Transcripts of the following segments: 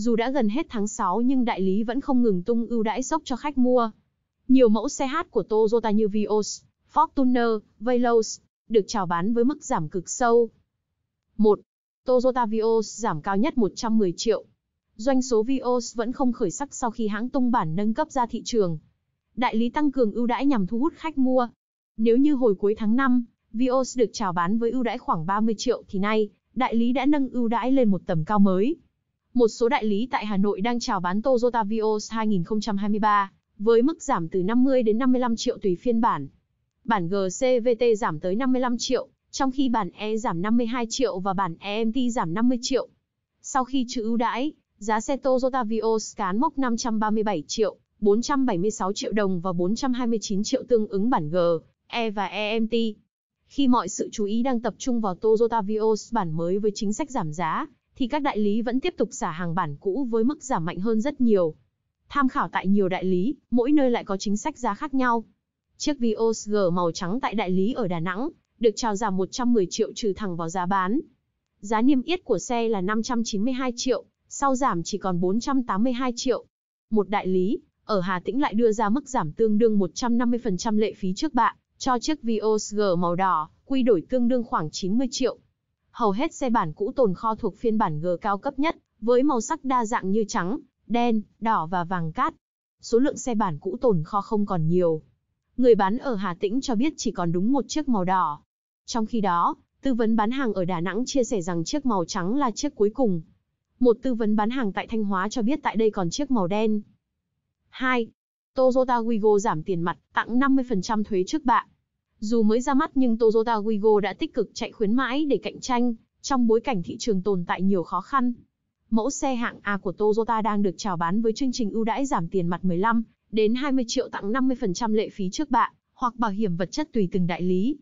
Dù đã gần hết tháng 6 nhưng đại lý vẫn không ngừng tung ưu đãi sốc cho khách mua. Nhiều mẫu xe hát của Toyota như Vios, Fortuner, Veloz được chào bán với mức giảm cực sâu. 1. Toyota Vios giảm cao nhất 110 triệu. Doanh số Vios vẫn không khởi sắc sau khi hãng tung bản nâng cấp ra thị trường. Đại lý tăng cường ưu đãi nhằm thu hút khách mua. Nếu như hồi cuối tháng 5, Vios được chào bán với ưu đãi khoảng 30 triệu thì nay, đại lý đã nâng ưu đãi lên một tầm cao mới, một số đại lý tại Hà Nội đang chào bán Toyota Vios 2023 với mức giảm từ 50 đến 55 triệu tùy phiên bản. Bản GCVT giảm tới 55 triệu, trong khi bản E giảm 52 triệu và bản EMT giảm 50 triệu. Sau khi trừ ưu đãi, giá xe Toyota Vios cán mốc 537 triệu, 476 triệu đồng và 429 triệu tương ứng bản G, E và EMT. Khi mọi sự chú ý đang tập trung vào Toyota Vios bản mới với chính sách giảm giá, thì các đại lý vẫn tiếp tục xả hàng bản cũ với mức giảm mạnh hơn rất nhiều. Tham khảo tại nhiều đại lý, mỗi nơi lại có chính sách giá khác nhau. Chiếc Vios G màu trắng tại đại lý ở Đà Nẵng được chào giảm 110 triệu trừ thẳng vào giá bán. Giá niêm yết của xe là 592 triệu, sau giảm chỉ còn 482 triệu. Một đại lý ở Hà Tĩnh lại đưa ra mức giảm tương đương 150% lệ phí trước bạ cho chiếc Vios G màu đỏ, quy đổi tương đương khoảng 90 triệu Hầu hết xe bản cũ tồn kho thuộc phiên bản G cao cấp nhất, với màu sắc đa dạng như trắng, đen, đỏ và vàng cát. Số lượng xe bản cũ tồn kho không còn nhiều. Người bán ở Hà Tĩnh cho biết chỉ còn đúng một chiếc màu đỏ. Trong khi đó, tư vấn bán hàng ở Đà Nẵng chia sẻ rằng chiếc màu trắng là chiếc cuối cùng. Một tư vấn bán hàng tại Thanh Hóa cho biết tại đây còn chiếc màu đen. 2. Toyota Wigo giảm tiền mặt, tặng 50% thuế trước bạn. Dù mới ra mắt nhưng Toyota Wigo đã tích cực chạy khuyến mãi để cạnh tranh, trong bối cảnh thị trường tồn tại nhiều khó khăn. Mẫu xe hạng A của Toyota đang được chào bán với chương trình ưu đãi giảm tiền mặt 15 đến 20 triệu tặng 50% lệ phí trước bạ hoặc bảo hiểm vật chất tùy từng đại lý.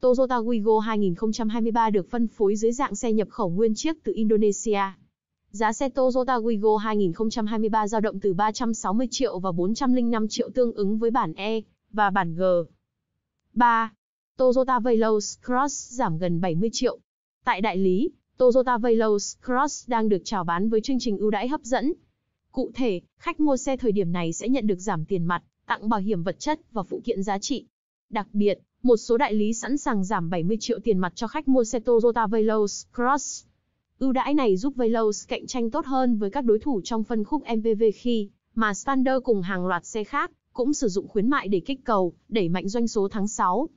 Toyota Wigo 2023 được phân phối dưới dạng xe nhập khẩu nguyên chiếc từ Indonesia. Giá xe Toyota Wigo 2023 dao động từ 360 triệu và 405 triệu tương ứng với bản E và bản G. 3. Toyota Veloz Cross giảm gần 70 triệu. Tại đại lý, Toyota Veloz Cross đang được chào bán với chương trình ưu đãi hấp dẫn. Cụ thể, khách mua xe thời điểm này sẽ nhận được giảm tiền mặt, tặng bảo hiểm vật chất và phụ kiện giá trị. Đặc biệt, một số đại lý sẵn sàng giảm 70 triệu tiền mặt cho khách mua xe Toyota Veloz Cross. Ưu đãi này giúp Veloz cạnh tranh tốt hơn với các đối thủ trong phân khúc MPV khi mà Standard cùng hàng loạt xe khác cũng sử dụng khuyến mại để kích cầu, đẩy mạnh doanh số tháng 6.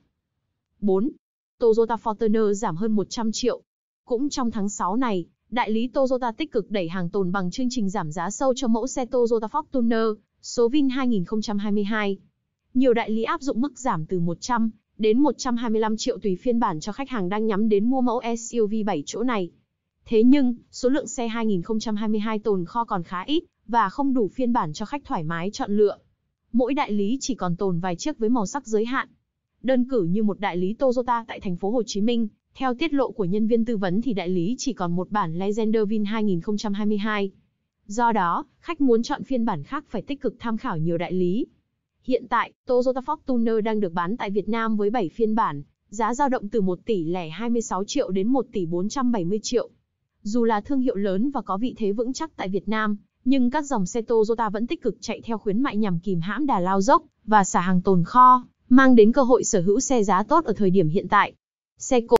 4. Toyota Fortuner giảm hơn 100 triệu. Cũng trong tháng 6 này, đại lý Toyota tích cực đẩy hàng tồn bằng chương trình giảm giá sâu cho mẫu xe Toyota Fortuner, số Vin 2022. Nhiều đại lý áp dụng mức giảm từ 100 đến 125 triệu tùy phiên bản cho khách hàng đang nhắm đến mua mẫu SUV 7 chỗ này. Thế nhưng, số lượng xe 2022 tồn kho còn khá ít và không đủ phiên bản cho khách thoải mái chọn lựa mỗi đại lý chỉ còn tồn vài chiếc với màu sắc giới hạn. Đơn cử như một đại lý Toyota tại thành phố Hồ Chí Minh, theo tiết lộ của nhân viên tư vấn thì đại lý chỉ còn một bản Legender Vin 2022. Do đó, khách muốn chọn phiên bản khác phải tích cực tham khảo nhiều đại lý. Hiện tại, Toyota Fortuner đang được bán tại Việt Nam với 7 phiên bản, giá dao động từ 1 tỷ lẻ 26 triệu đến 1 tỷ 470 triệu. Dù là thương hiệu lớn và có vị thế vững chắc tại Việt Nam, nhưng các dòng xe Toyota vẫn tích cực chạy theo khuyến mại nhằm kìm hãm đà lao dốc và xả hàng tồn kho, mang đến cơ hội sở hữu xe giá tốt ở thời điểm hiện tại. Xe cộ